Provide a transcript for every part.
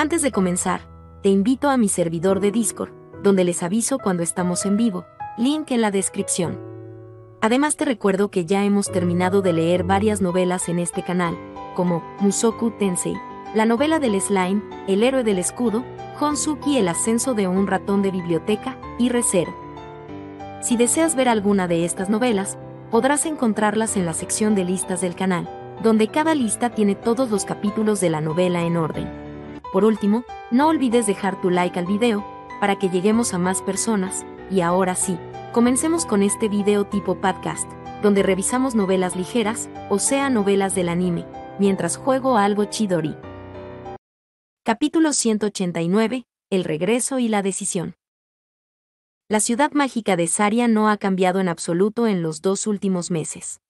Antes de comenzar, te invito a mi servidor de Discord, donde les aviso cuando estamos en vivo, link en la descripción. Además te recuerdo que ya hemos terminado de leer varias novelas en este canal, como Musoku Tensei, la novela del slime, El héroe del escudo, Honsuki El ascenso de un ratón de biblioteca y Recero. Si deseas ver alguna de estas novelas, podrás encontrarlas en la sección de listas del canal, donde cada lista tiene todos los capítulos de la novela en orden. Por último, no olvides dejar tu like al video, para que lleguemos a más personas, y ahora sí, comencemos con este video tipo podcast, donde revisamos novelas ligeras, o sea novelas del anime, mientras juego algo chidori. Capítulo 189, El regreso y la decisión. La ciudad mágica de Saria no ha cambiado en absoluto en los dos últimos meses.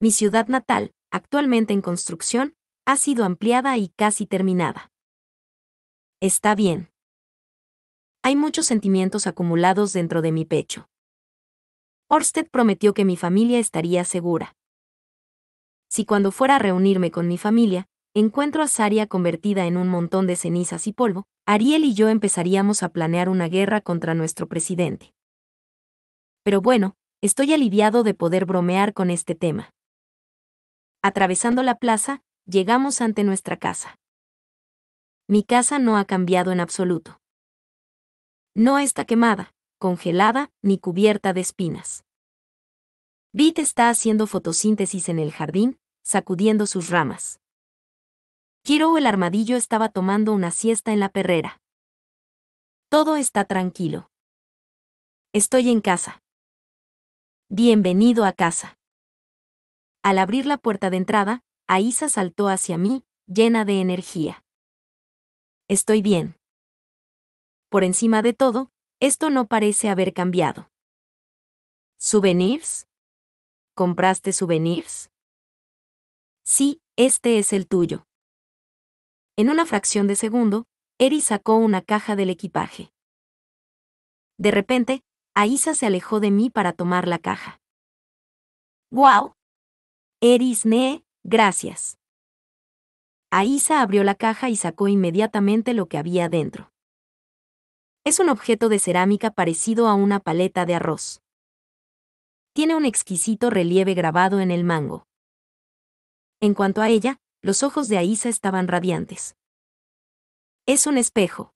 Mi ciudad natal, actualmente en construcción, ha sido ampliada y casi terminada. Está bien. Hay muchos sentimientos acumulados dentro de mi pecho. Orsted prometió que mi familia estaría segura. Si cuando fuera a reunirme con mi familia, encuentro a Saria convertida en un montón de cenizas y polvo, Ariel y yo empezaríamos a planear una guerra contra nuestro presidente. Pero bueno, estoy aliviado de poder bromear con este tema. Atravesando la plaza, Llegamos ante nuestra casa. Mi casa no ha cambiado en absoluto. No está quemada, congelada, ni cubierta de espinas. Bit está haciendo fotosíntesis en el jardín, sacudiendo sus ramas. Kiro el armadillo estaba tomando una siesta en la perrera. Todo está tranquilo. Estoy en casa. Bienvenido a casa. Al abrir la puerta de entrada, Aisa saltó hacia mí, llena de energía. Estoy bien. Por encima de todo, esto no parece haber cambiado. ¿Souvenirs? ¿Compraste souvenirs? Sí, este es el tuyo. En una fracción de segundo, Eri sacó una caja del equipaje. De repente, Aisa se alejó de mí para tomar la caja. ¡Guau! Eris, Gracias. Aisa abrió la caja y sacó inmediatamente lo que había dentro. Es un objeto de cerámica parecido a una paleta de arroz. Tiene un exquisito relieve grabado en el mango. En cuanto a ella, los ojos de Aisa estaban radiantes. Es un espejo.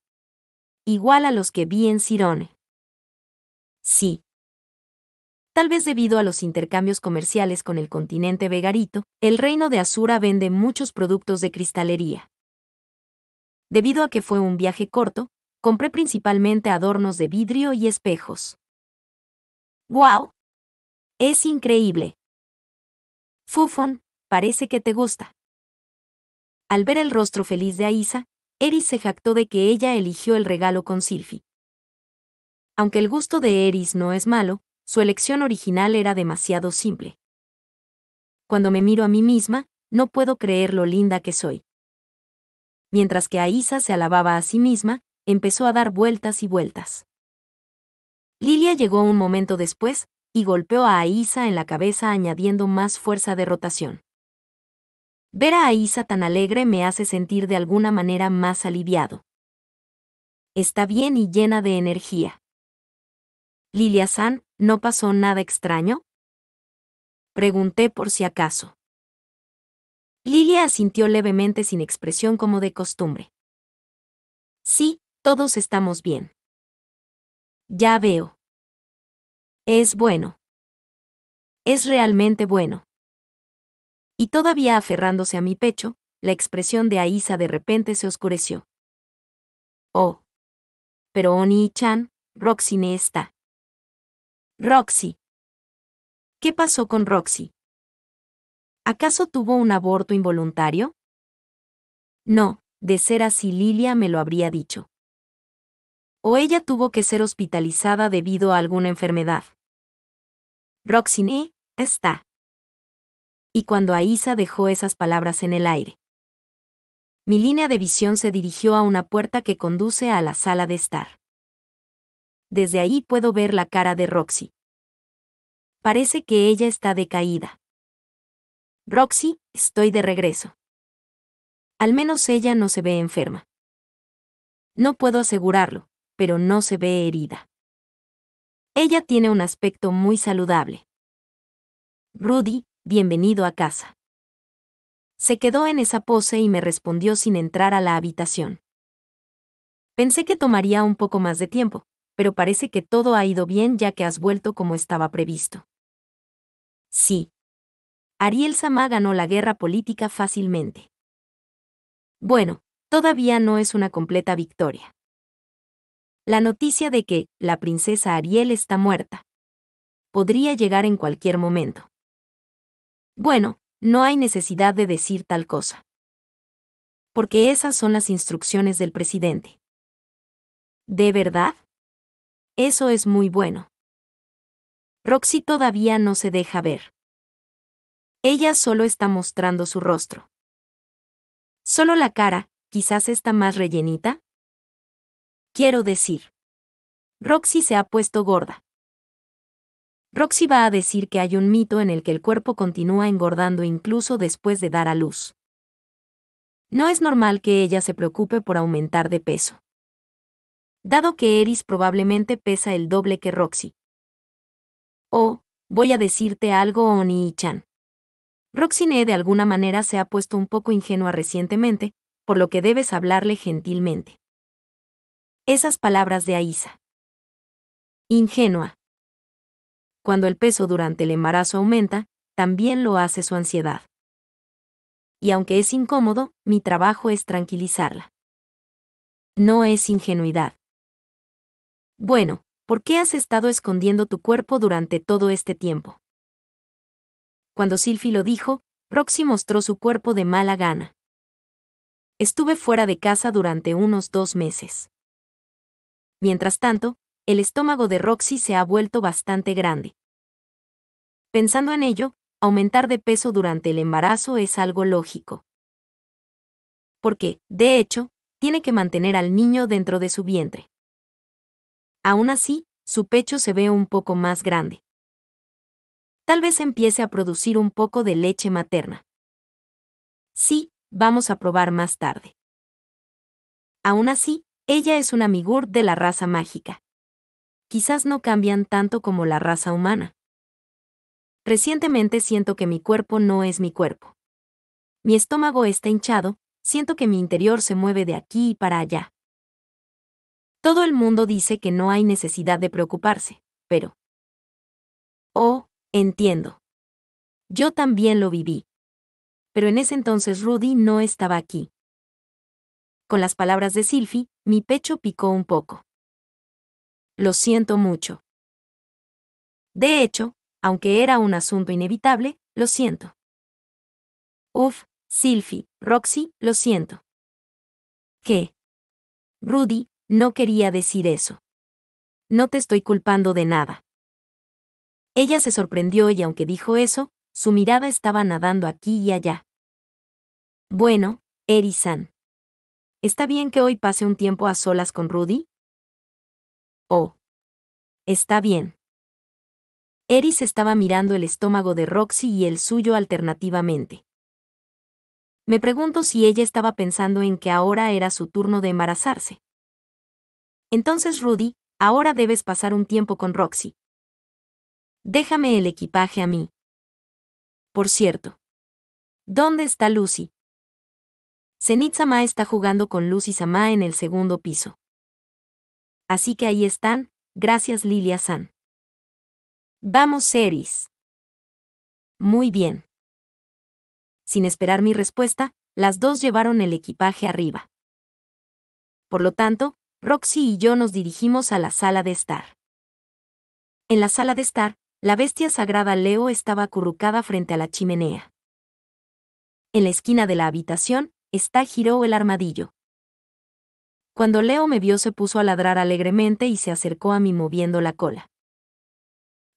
Igual a los que vi en Cirone. Sí. Tal vez debido a los intercambios comerciales con el continente vegarito, el reino de Asura vende muchos productos de cristalería. Debido a que fue un viaje corto, compré principalmente adornos de vidrio y espejos. ¡Wow! Es increíble. Fufon, parece que te gusta. Al ver el rostro feliz de Aisa, Eris se jactó de que ella eligió el regalo con Silfi. Aunque el gusto de Eris no es malo, su elección original era demasiado simple. Cuando me miro a mí misma, no puedo creer lo linda que soy. Mientras que Aisa se alababa a sí misma, empezó a dar vueltas y vueltas. Lilia llegó un momento después, y golpeó a Aisa en la cabeza añadiendo más fuerza de rotación. Ver a Aisa tan alegre me hace sentir de alguna manera más aliviado. Está bien y llena de energía. Lilia San, ¿No pasó nada extraño? Pregunté por si acaso. Lilia asintió levemente sin expresión como de costumbre. Sí, todos estamos bien. Ya veo. Es bueno. Es realmente bueno. Y todavía aferrándose a mi pecho, la expresión de Aisa de repente se oscureció. Oh. Pero Oni y Chan, Roxine está. Roxy. ¿Qué pasó con Roxy? ¿Acaso tuvo un aborto involuntario? No, de ser así Lilia me lo habría dicho. O ella tuvo que ser hospitalizada debido a alguna enfermedad. Roxy eh, está. Y cuando Aisa dejó esas palabras en el aire. Mi línea de visión se dirigió a una puerta que conduce a la sala de estar. Desde ahí puedo ver la cara de Roxy. Parece que ella está decaída. Roxy, estoy de regreso. Al menos ella no se ve enferma. No puedo asegurarlo, pero no se ve herida. Ella tiene un aspecto muy saludable. Rudy, bienvenido a casa. Se quedó en esa pose y me respondió sin entrar a la habitación. Pensé que tomaría un poco más de tiempo, pero parece que todo ha ido bien ya que has vuelto como estaba previsto. Sí. Ariel Sama ganó la guerra política fácilmente. Bueno, todavía no es una completa victoria. La noticia de que la princesa Ariel está muerta podría llegar en cualquier momento. Bueno, no hay necesidad de decir tal cosa. Porque esas son las instrucciones del presidente. ¿De verdad? Eso es muy bueno. Roxy todavía no se deja ver. Ella solo está mostrando su rostro. Solo la cara, quizás está más rellenita. Quiero decir. Roxy se ha puesto gorda. Roxy va a decir que hay un mito en el que el cuerpo continúa engordando incluso después de dar a luz. No es normal que ella se preocupe por aumentar de peso dado que Eris probablemente pesa el doble que Roxy. Oh, voy a decirte algo, Oni-chan. Roxine de alguna manera se ha puesto un poco ingenua recientemente, por lo que debes hablarle gentilmente. Esas palabras de Aisa. Ingenua. Cuando el peso durante el embarazo aumenta, también lo hace su ansiedad. Y aunque es incómodo, mi trabajo es tranquilizarla. No es ingenuidad. Bueno, ¿por qué has estado escondiendo tu cuerpo durante todo este tiempo? Cuando Silfi lo dijo, Roxy mostró su cuerpo de mala gana. Estuve fuera de casa durante unos dos meses. Mientras tanto, el estómago de Roxy se ha vuelto bastante grande. Pensando en ello, aumentar de peso durante el embarazo es algo lógico. Porque, de hecho, tiene que mantener al niño dentro de su vientre. Aún así, su pecho se ve un poco más grande. Tal vez empiece a producir un poco de leche materna. Sí, vamos a probar más tarde. Aún así, ella es una migur de la raza mágica. Quizás no cambian tanto como la raza humana. Recientemente siento que mi cuerpo no es mi cuerpo. Mi estómago está hinchado, siento que mi interior se mueve de aquí y para allá. Todo el mundo dice que no hay necesidad de preocuparse, pero... Oh, entiendo. Yo también lo viví. Pero en ese entonces Rudy no estaba aquí. Con las palabras de Silphy, mi pecho picó un poco. Lo siento mucho. De hecho, aunque era un asunto inevitable, lo siento. Uf, Silphy, Roxy, lo siento. ¿Qué? Rudy, no quería decir eso. No te estoy culpando de nada. Ella se sorprendió y aunque dijo eso, su mirada estaba nadando aquí y allá. Bueno, Erisan. ¿Está bien que hoy pase un tiempo a solas con Rudy? Oh. Está bien. Eris estaba mirando el estómago de Roxy y el suyo alternativamente. Me pregunto si ella estaba pensando en que ahora era su turno de embarazarse. Entonces Rudy, ahora debes pasar un tiempo con Roxy. Déjame el equipaje a mí. Por cierto. ¿Dónde está Lucy? Zenit Sama está jugando con Lucy Sama en el segundo piso. Así que ahí están, gracias Lilia San. Vamos, Seris. Muy bien. Sin esperar mi respuesta, las dos llevaron el equipaje arriba. Por lo tanto, Roxy y yo nos dirigimos a la sala de estar. En la sala de estar, la bestia sagrada Leo estaba acurrucada frente a la chimenea. En la esquina de la habitación, está giró el armadillo. Cuando Leo me vio se puso a ladrar alegremente y se acercó a mí moviendo la cola.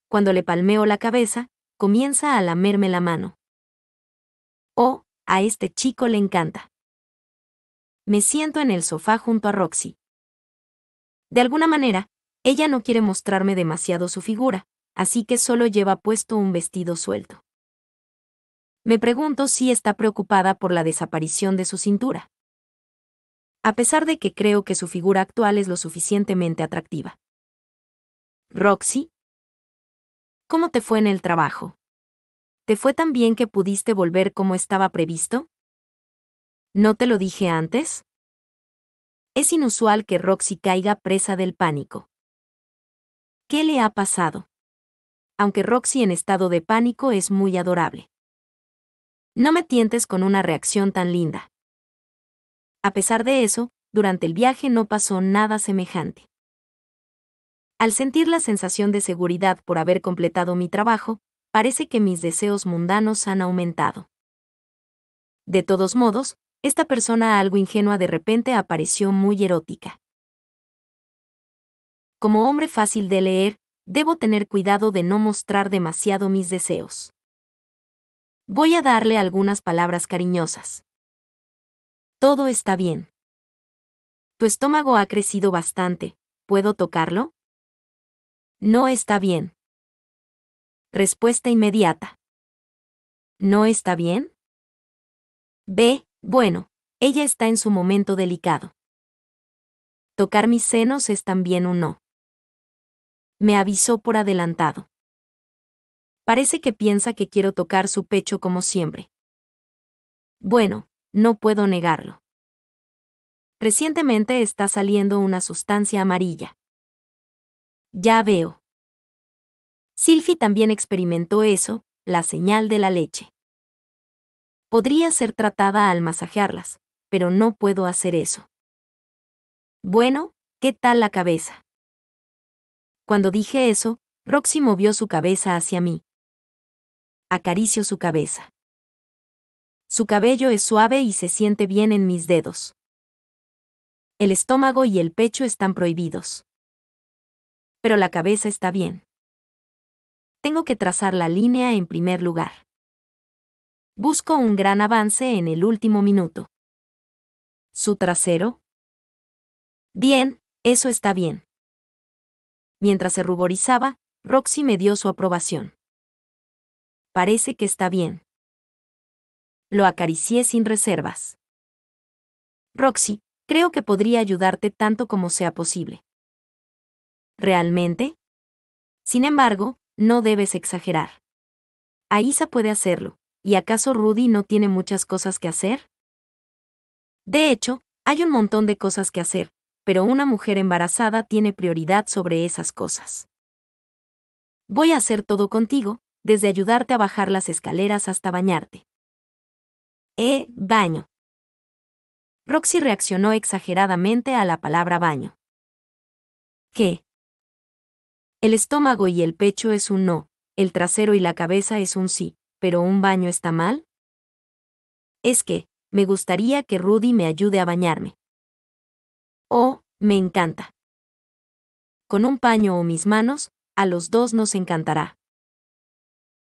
Cuando le palmeo la cabeza, comienza a lamerme la mano. Oh, a este chico le encanta. Me siento en el sofá junto a Roxy. De alguna manera, ella no quiere mostrarme demasiado su figura, así que solo lleva puesto un vestido suelto. Me pregunto si está preocupada por la desaparición de su cintura. A pesar de que creo que su figura actual es lo suficientemente atractiva. Roxy, ¿cómo te fue en el trabajo? ¿Te fue tan bien que pudiste volver como estaba previsto? ¿No te lo dije antes? Es inusual que Roxy caiga presa del pánico. ¿Qué le ha pasado? Aunque Roxy en estado de pánico es muy adorable. No me tientes con una reacción tan linda. A pesar de eso, durante el viaje no pasó nada semejante. Al sentir la sensación de seguridad por haber completado mi trabajo, parece que mis deseos mundanos han aumentado. De todos modos, esta persona algo ingenua de repente apareció muy erótica. Como hombre fácil de leer, debo tener cuidado de no mostrar demasiado mis deseos. Voy a darle algunas palabras cariñosas. Todo está bien. Tu estómago ha crecido bastante. ¿Puedo tocarlo? No está bien. Respuesta inmediata. ¿No está bien? B. Bueno, ella está en su momento delicado. Tocar mis senos es también un no. Me avisó por adelantado. Parece que piensa que quiero tocar su pecho como siempre. Bueno, no puedo negarlo. Recientemente está saliendo una sustancia amarilla. Ya veo. Silfi también experimentó eso, la señal de la leche. Podría ser tratada al masajearlas, pero no puedo hacer eso. Bueno, ¿qué tal la cabeza? Cuando dije eso, Roxy movió su cabeza hacia mí. Acaricio su cabeza. Su cabello es suave y se siente bien en mis dedos. El estómago y el pecho están prohibidos. Pero la cabeza está bien. Tengo que trazar la línea en primer lugar. Busco un gran avance en el último minuto. ¿Su trasero? Bien, eso está bien. Mientras se ruborizaba, Roxy me dio su aprobación. Parece que está bien. Lo acaricié sin reservas. Roxy, creo que podría ayudarte tanto como sea posible. ¿Realmente? Sin embargo, no debes exagerar. Aisa puede hacerlo, ¿Y acaso Rudy no tiene muchas cosas que hacer? De hecho, hay un montón de cosas que hacer, pero una mujer embarazada tiene prioridad sobre esas cosas. Voy a hacer todo contigo, desde ayudarte a bajar las escaleras hasta bañarte. Eh, baño. Roxy reaccionó exageradamente a la palabra baño. ¿Qué? El estómago y el pecho es un no, el trasero y la cabeza es un sí, pero un baño está mal? Es que, me gustaría que Rudy me ayude a bañarme. Oh, me encanta. Con un paño o mis manos, a los dos nos encantará.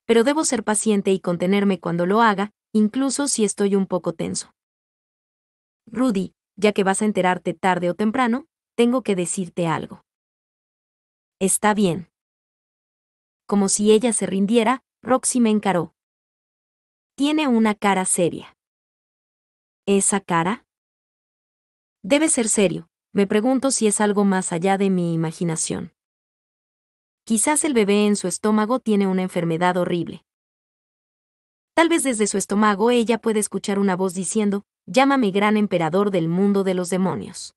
Pero debo ser paciente y contenerme cuando lo haga, incluso si estoy un poco tenso. Rudy, ya que vas a enterarte tarde o temprano, tengo que decirte algo. Está bien. Como si ella se rindiera, Roxy me encaró. Tiene una cara seria. ¿Esa cara? Debe ser serio. Me pregunto si es algo más allá de mi imaginación. Quizás el bebé en su estómago tiene una enfermedad horrible. Tal vez desde su estómago ella puede escuchar una voz diciendo, llámame gran emperador del mundo de los demonios.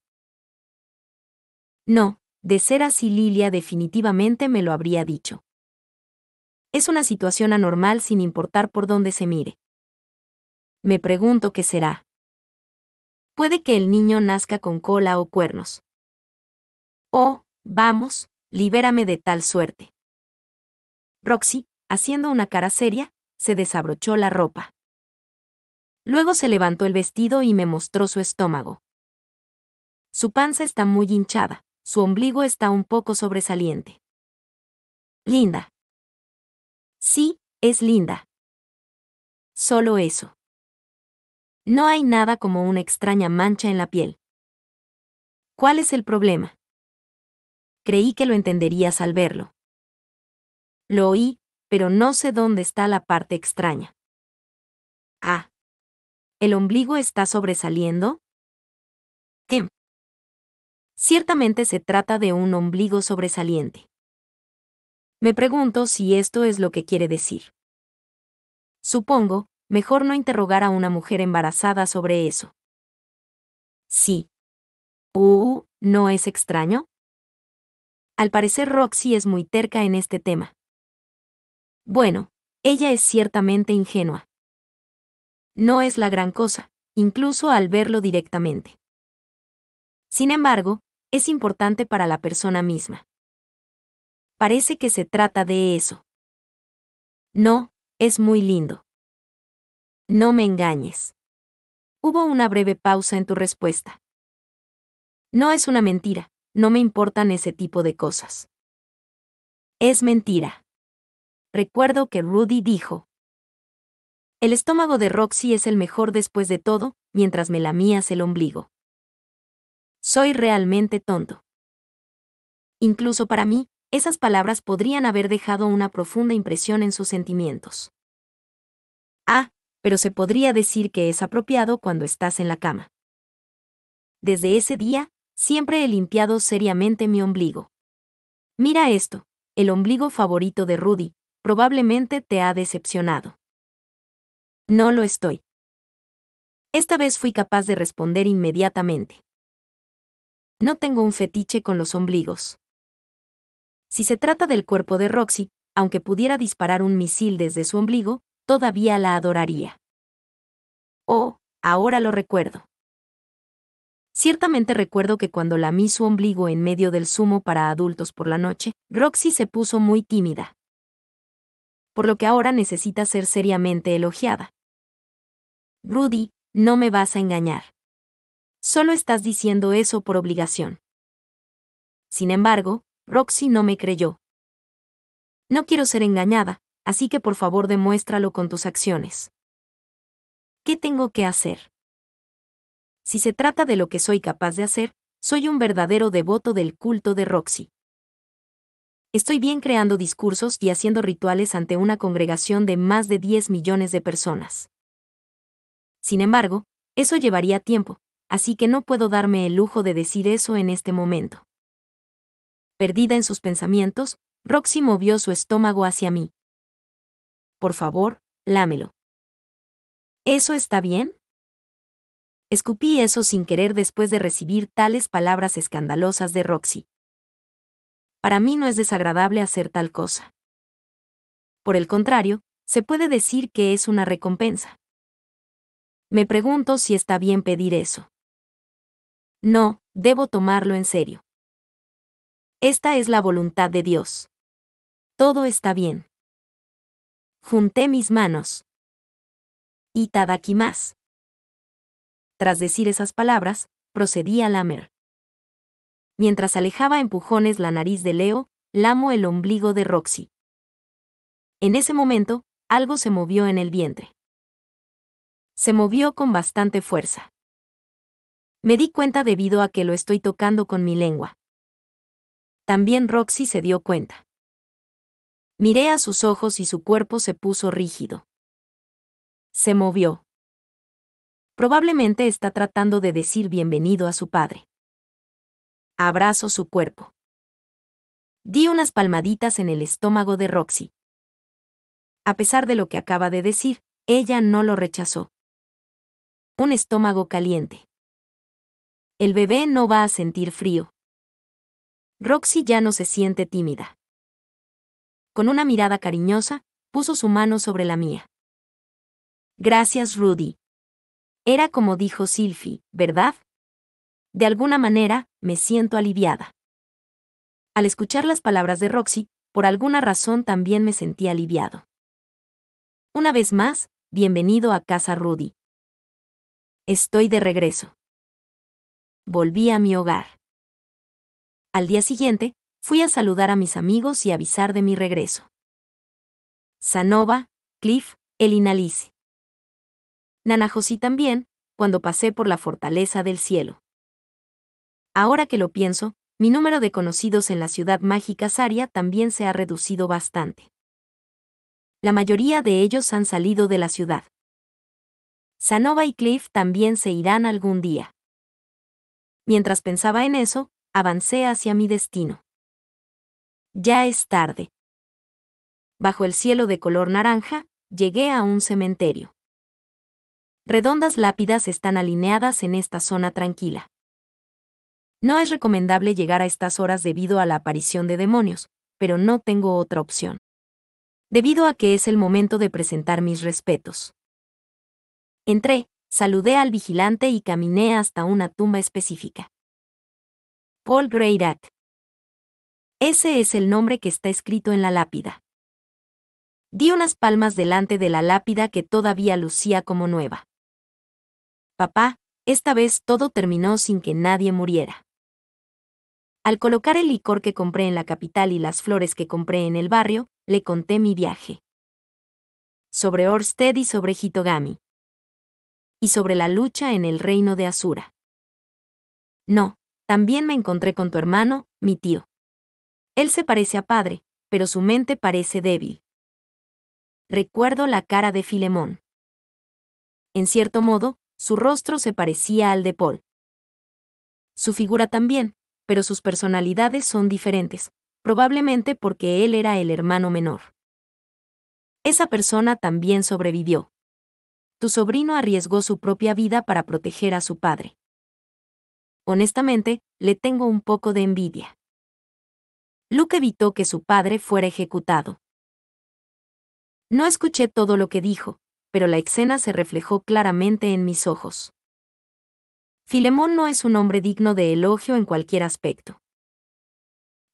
No, de ser así Lilia definitivamente me lo habría dicho. Es una situación anormal sin importar por dónde se mire. Me pregunto qué será. Puede que el niño nazca con cola o cuernos. Oh, vamos, libérame de tal suerte. Roxy, haciendo una cara seria, se desabrochó la ropa. Luego se levantó el vestido y me mostró su estómago. Su panza está muy hinchada, su ombligo está un poco sobresaliente. Linda, Sí, es linda. Solo eso. No hay nada como una extraña mancha en la piel. ¿Cuál es el problema? Creí que lo entenderías al verlo. Lo oí, pero no sé dónde está la parte extraña. Ah. ¿El ombligo está sobresaliendo? ¿Qué? Em. Ciertamente se trata de un ombligo sobresaliente. Me pregunto si esto es lo que quiere decir. Supongo, mejor no interrogar a una mujer embarazada sobre eso. Sí. Uh, ¿no es extraño? Al parecer Roxy es muy terca en este tema. Bueno, ella es ciertamente ingenua. No es la gran cosa, incluso al verlo directamente. Sin embargo, es importante para la persona misma. Parece que se trata de eso. No, es muy lindo. No me engañes. Hubo una breve pausa en tu respuesta. No es una mentira, no me importan ese tipo de cosas. Es mentira. Recuerdo que Rudy dijo. El estómago de Roxy es el mejor después de todo, mientras me lamías el ombligo. Soy realmente tonto. Incluso para mí, esas palabras podrían haber dejado una profunda impresión en sus sentimientos. Ah, pero se podría decir que es apropiado cuando estás en la cama. Desde ese día, siempre he limpiado seriamente mi ombligo. Mira esto, el ombligo favorito de Rudy, probablemente te ha decepcionado. No lo estoy. Esta vez fui capaz de responder inmediatamente. No tengo un fetiche con los ombligos. Si se trata del cuerpo de Roxy, aunque pudiera disparar un misil desde su ombligo, todavía la adoraría. Oh, ahora lo recuerdo. Ciertamente recuerdo que cuando lamí su ombligo en medio del zumo para adultos por la noche, Roxy se puso muy tímida. Por lo que ahora necesita ser seriamente elogiada. Rudy, no me vas a engañar. Solo estás diciendo eso por obligación. Sin embargo, Roxy no me creyó. No quiero ser engañada, así que por favor demuéstralo con tus acciones. ¿Qué tengo que hacer? Si se trata de lo que soy capaz de hacer, soy un verdadero devoto del culto de Roxy. Estoy bien creando discursos y haciendo rituales ante una congregación de más de 10 millones de personas. Sin embargo, eso llevaría tiempo, así que no puedo darme el lujo de decir eso en este momento. Perdida en sus pensamientos, Roxy movió su estómago hacia mí. Por favor, lámelo. ¿Eso está bien? Escupí eso sin querer después de recibir tales palabras escandalosas de Roxy. Para mí no es desagradable hacer tal cosa. Por el contrario, se puede decir que es una recompensa. Me pregunto si está bien pedir eso. No, debo tomarlo en serio. Esta es la voluntad de Dios. Todo está bien. Junté mis manos. Y más. Tras decir esas palabras, procedí a lamer. Mientras alejaba empujones la nariz de Leo, lamo el ombligo de Roxy. En ese momento, algo se movió en el vientre. Se movió con bastante fuerza. Me di cuenta debido a que lo estoy tocando con mi lengua. También Roxy se dio cuenta. Miré a sus ojos y su cuerpo se puso rígido. Se movió. Probablemente está tratando de decir bienvenido a su padre. Abrazo su cuerpo. Di unas palmaditas en el estómago de Roxy. A pesar de lo que acaba de decir, ella no lo rechazó. Un estómago caliente. El bebé no va a sentir frío. Roxy ya no se siente tímida. Con una mirada cariñosa, puso su mano sobre la mía. Gracias, Rudy. Era como dijo Silphy, ¿verdad? De alguna manera, me siento aliviada. Al escuchar las palabras de Roxy, por alguna razón también me sentí aliviado. Una vez más, bienvenido a casa Rudy. Estoy de regreso. Volví a mi hogar. Al día siguiente, fui a saludar a mis amigos y avisar de mi regreso. Sanova, Cliff, el Nanajosí también, cuando pasé por la fortaleza del cielo. Ahora que lo pienso, mi número de conocidos en la ciudad mágica Saria también se ha reducido bastante. La mayoría de ellos han salido de la ciudad. Sanova y Cliff también se irán algún día. Mientras pensaba en eso, avancé hacia mi destino. Ya es tarde. Bajo el cielo de color naranja, llegué a un cementerio. Redondas lápidas están alineadas en esta zona tranquila. No es recomendable llegar a estas horas debido a la aparición de demonios, pero no tengo otra opción. Debido a que es el momento de presentar mis respetos. Entré, saludé al vigilante y caminé hasta una tumba específica. Paul Greirat. Ese es el nombre que está escrito en la lápida. Di unas palmas delante de la lápida que todavía lucía como nueva. Papá, esta vez todo terminó sin que nadie muriera. Al colocar el licor que compré en la capital y las flores que compré en el barrio, le conté mi viaje. Sobre Orsted y sobre Hitogami. Y sobre la lucha en el reino de Asura. No, también me encontré con tu hermano, mi tío. Él se parece a padre, pero su mente parece débil. Recuerdo la cara de Filemón. En cierto modo, su rostro se parecía al de Paul. Su figura también, pero sus personalidades son diferentes, probablemente porque él era el hermano menor. Esa persona también sobrevivió. Tu sobrino arriesgó su propia vida para proteger a su padre. Honestamente, le tengo un poco de envidia. Luke evitó que su padre fuera ejecutado. No escuché todo lo que dijo, pero la escena se reflejó claramente en mis ojos. Filemón no es un hombre digno de elogio en cualquier aspecto.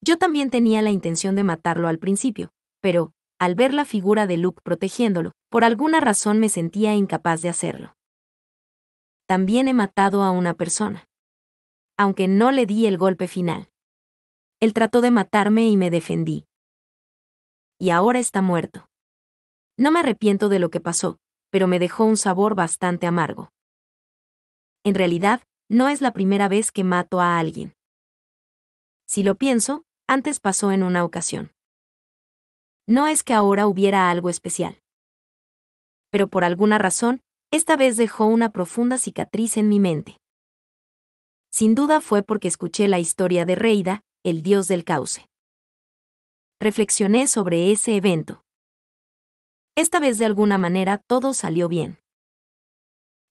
Yo también tenía la intención de matarlo al principio, pero, al ver la figura de Luke protegiéndolo, por alguna razón me sentía incapaz de hacerlo. También he matado a una persona aunque no le di el golpe final. Él trató de matarme y me defendí. Y ahora está muerto. No me arrepiento de lo que pasó, pero me dejó un sabor bastante amargo. En realidad, no es la primera vez que mato a alguien. Si lo pienso, antes pasó en una ocasión. No es que ahora hubiera algo especial. Pero por alguna razón, esta vez dejó una profunda cicatriz en mi mente. Sin duda fue porque escuché la historia de Reida, el dios del cauce. Reflexioné sobre ese evento. Esta vez de alguna manera todo salió bien.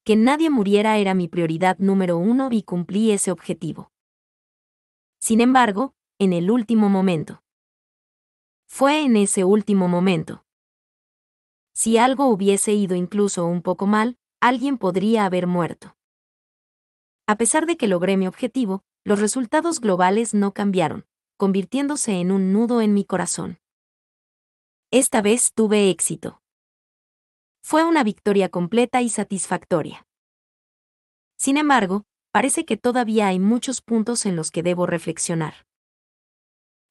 Que nadie muriera era mi prioridad número uno y cumplí ese objetivo. Sin embargo, en el último momento. Fue en ese último momento. Si algo hubiese ido incluso un poco mal, alguien podría haber muerto. A pesar de que logré mi objetivo, los resultados globales no cambiaron, convirtiéndose en un nudo en mi corazón. Esta vez tuve éxito. Fue una victoria completa y satisfactoria. Sin embargo, parece que todavía hay muchos puntos en los que debo reflexionar.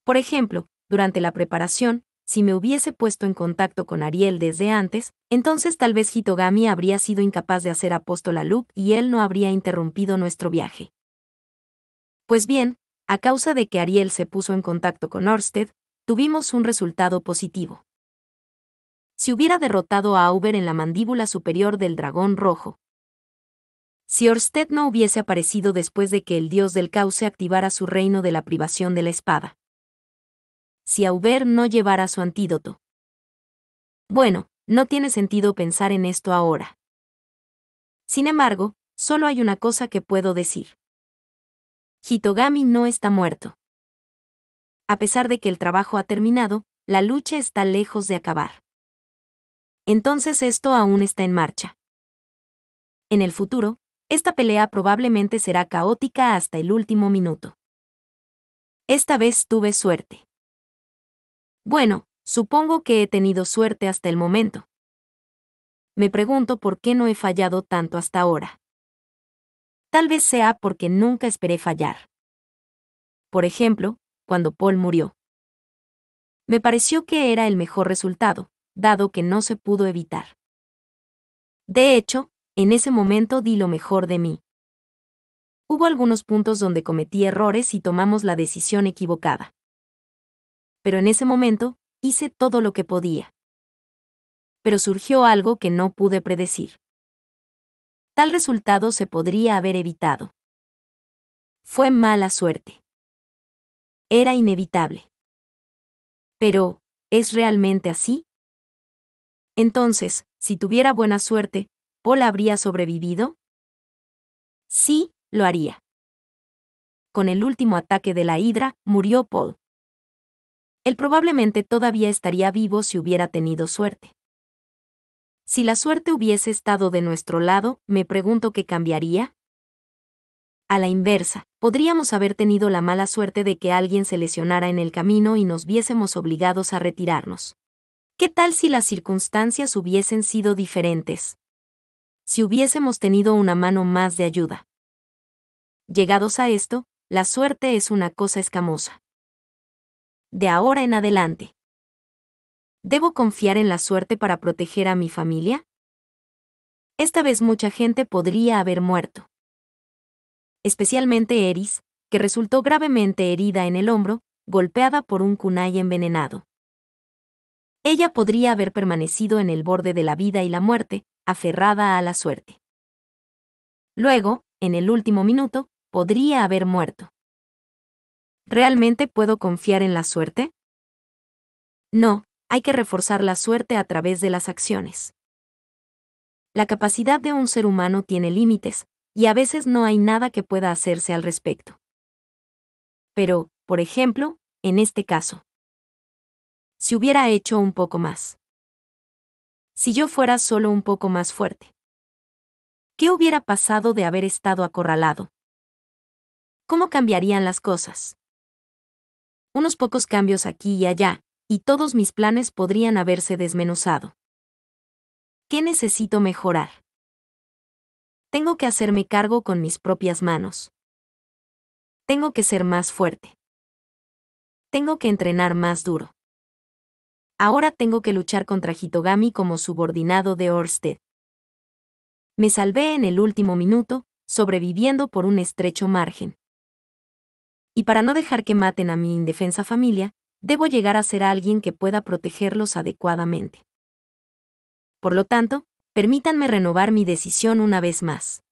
Por ejemplo, durante la preparación, si me hubiese puesto en contacto con Ariel desde antes, entonces tal vez Hitogami habría sido incapaz de hacer apóstol a Luke y él no habría interrumpido nuestro viaje. Pues bien, a causa de que Ariel se puso en contacto con Orsted, tuvimos un resultado positivo. Si hubiera derrotado a Auber en la mandíbula superior del dragón rojo, si Orsted no hubiese aparecido después de que el dios del cauce activara su reino de la privación de la espada si auber no llevara su antídoto. Bueno, no tiene sentido pensar en esto ahora. Sin embargo, solo hay una cosa que puedo decir. Hitogami no está muerto. A pesar de que el trabajo ha terminado, la lucha está lejos de acabar. Entonces esto aún está en marcha. En el futuro, esta pelea probablemente será caótica hasta el último minuto. Esta vez tuve suerte. Bueno, supongo que he tenido suerte hasta el momento. Me pregunto por qué no he fallado tanto hasta ahora. Tal vez sea porque nunca esperé fallar. Por ejemplo, cuando Paul murió. Me pareció que era el mejor resultado, dado que no se pudo evitar. De hecho, en ese momento di lo mejor de mí. Hubo algunos puntos donde cometí errores y tomamos la decisión equivocada pero en ese momento, hice todo lo que podía. Pero surgió algo que no pude predecir. Tal resultado se podría haber evitado. Fue mala suerte. Era inevitable. Pero, ¿es realmente así? Entonces, si tuviera buena suerte, ¿Paul habría sobrevivido? Sí, lo haría. Con el último ataque de la hidra, murió Paul. Él probablemente todavía estaría vivo si hubiera tenido suerte. Si la suerte hubiese estado de nuestro lado, me pregunto qué cambiaría. A la inversa, podríamos haber tenido la mala suerte de que alguien se lesionara en el camino y nos viésemos obligados a retirarnos. ¿Qué tal si las circunstancias hubiesen sido diferentes? Si hubiésemos tenido una mano más de ayuda. Llegados a esto, la suerte es una cosa escamosa de ahora en adelante. ¿Debo confiar en la suerte para proteger a mi familia? Esta vez mucha gente podría haber muerto. Especialmente Eris, que resultó gravemente herida en el hombro, golpeada por un kunai envenenado. Ella podría haber permanecido en el borde de la vida y la muerte, aferrada a la suerte. Luego, en el último minuto, podría haber muerto. ¿Realmente puedo confiar en la suerte? No, hay que reforzar la suerte a través de las acciones. La capacidad de un ser humano tiene límites, y a veces no hay nada que pueda hacerse al respecto. Pero, por ejemplo, en este caso. Si hubiera hecho un poco más. Si yo fuera solo un poco más fuerte. ¿Qué hubiera pasado de haber estado acorralado? ¿Cómo cambiarían las cosas? unos pocos cambios aquí y allá, y todos mis planes podrían haberse desmenuzado. ¿Qué necesito mejorar? Tengo que hacerme cargo con mis propias manos. Tengo que ser más fuerte. Tengo que entrenar más duro. Ahora tengo que luchar contra Hitogami como subordinado de Orsted. Me salvé en el último minuto, sobreviviendo por un estrecho margen y para no dejar que maten a mi indefensa familia, debo llegar a ser alguien que pueda protegerlos adecuadamente. Por lo tanto, permítanme renovar mi decisión una vez más.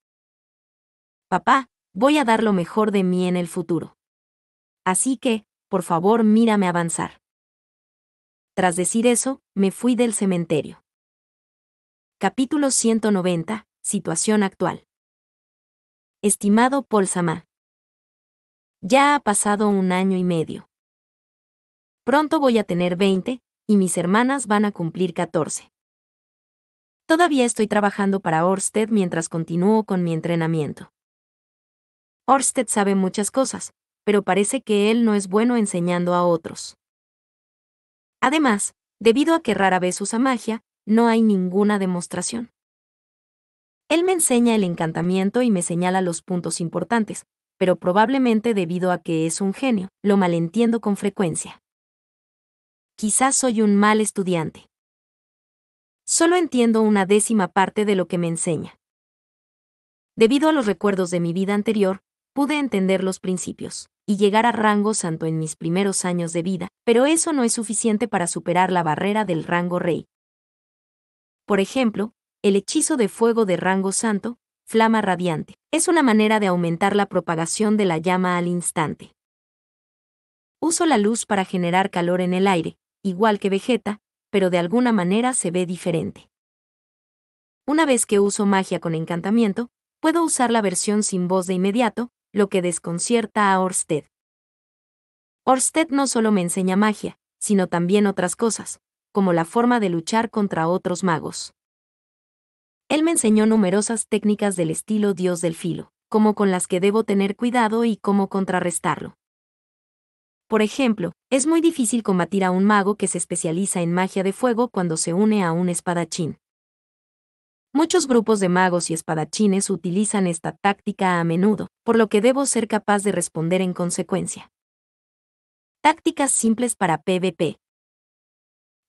Papá, voy a dar lo mejor de mí en el futuro. Así que, por favor, mírame avanzar. Tras decir eso, me fui del cementerio. Capítulo 190. Situación actual. Estimado Paul ya ha pasado un año y medio. Pronto voy a tener 20, y mis hermanas van a cumplir 14. Todavía estoy trabajando para Orsted mientras continúo con mi entrenamiento. Orsted sabe muchas cosas, pero parece que él no es bueno enseñando a otros. Además, debido a que rara vez usa magia, no hay ninguna demostración. Él me enseña el encantamiento y me señala los puntos importantes, pero probablemente debido a que es un genio, lo malentiendo con frecuencia. Quizás soy un mal estudiante. Solo entiendo una décima parte de lo que me enseña. Debido a los recuerdos de mi vida anterior, pude entender los principios y llegar a rango santo en mis primeros años de vida, pero eso no es suficiente para superar la barrera del rango rey. Por ejemplo, el hechizo de fuego de rango santo flama radiante. Es una manera de aumentar la propagación de la llama al instante. Uso la luz para generar calor en el aire, igual que Vegeta, pero de alguna manera se ve diferente. Una vez que uso magia con encantamiento, puedo usar la versión sin voz de inmediato, lo que desconcierta a Orsted. Orsted no solo me enseña magia, sino también otras cosas, como la forma de luchar contra otros magos. Él me enseñó numerosas técnicas del estilo Dios del filo, como con las que debo tener cuidado y cómo contrarrestarlo. Por ejemplo, es muy difícil combatir a un mago que se especializa en magia de fuego cuando se une a un espadachín. Muchos grupos de magos y espadachines utilizan esta táctica a menudo, por lo que debo ser capaz de responder en consecuencia. Tácticas simples para PvP